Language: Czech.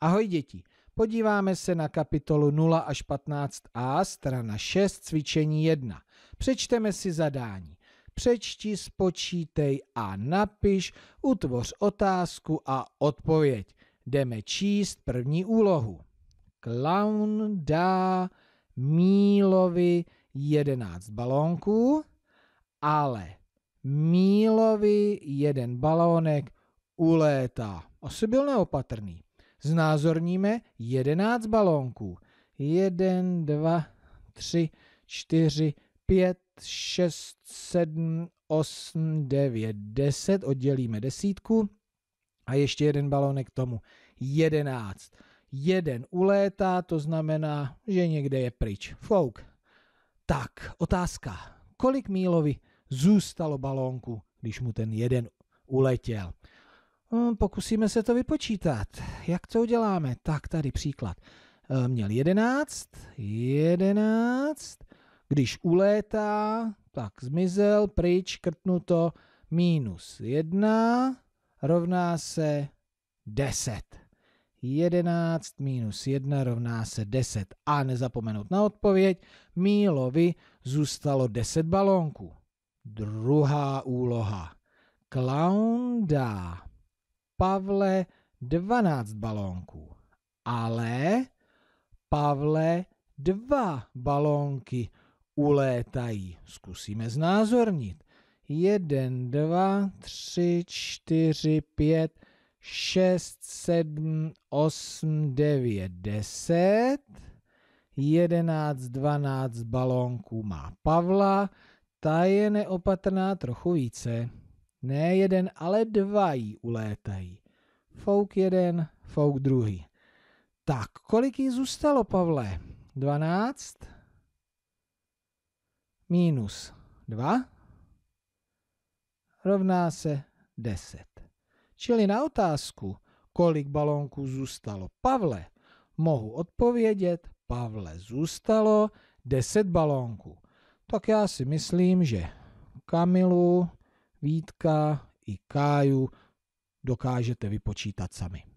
Ahoj děti, podíváme se na kapitolu 0 až 15a, strana 6, cvičení 1. Přečteme si zadání. Přečti, spočítej a napiš, utvoř otázku a odpověď. Jdeme číst první úlohu. Klaun dá Mílovi 11 balónků, ale Mílovi jeden balónek ulétá. Asi byl neopatrný znázorníme 11 balónků. 1, 2, 3, 4, 5, 6, 7, 8, 9, 10. Oddělíme desítku a ještě jeden balónek k tomu. 11. Jeden ulétá, to znamená, že někde je pryč. Fouk. Tak, otázka. Kolik Mílovi zůstalo balónku, když mu ten jeden uletěl? Hm, pokusíme se to vypočítat. Jak to uděláme? Tak tady příklad. Eh, měl 11, 11, když ulétá, tak zmizel, pryč, krtnuto, minus 1 rovná se 10. 11 minus 1 rovná se 10. A nezapomenout na odpověď, Mílovi zůstalo 10 balónků. Druhá úloha. Clown dá Pavle 12 balónků, ale Pavle dva balónky ulétají. Zkusíme znázornit. 1, 2, 3, 4, 5, 6, 7, 8, 9, 10. 11, 12 balónků má Pavla, ta je neopatrná trochu více. Ne jeden, ale dva jí ulétají. Fouk jeden, fouk druhý. Tak, kolik jí zůstalo, Pavle? 12 minus 2 rovná se 10. Čili na otázku, kolik balonků zůstalo Pavle, mohu odpovědět, Pavle zůstalo 10 balonků. Tak já si myslím, že Kamilu Vítka i Káju dokážete vypočítat sami.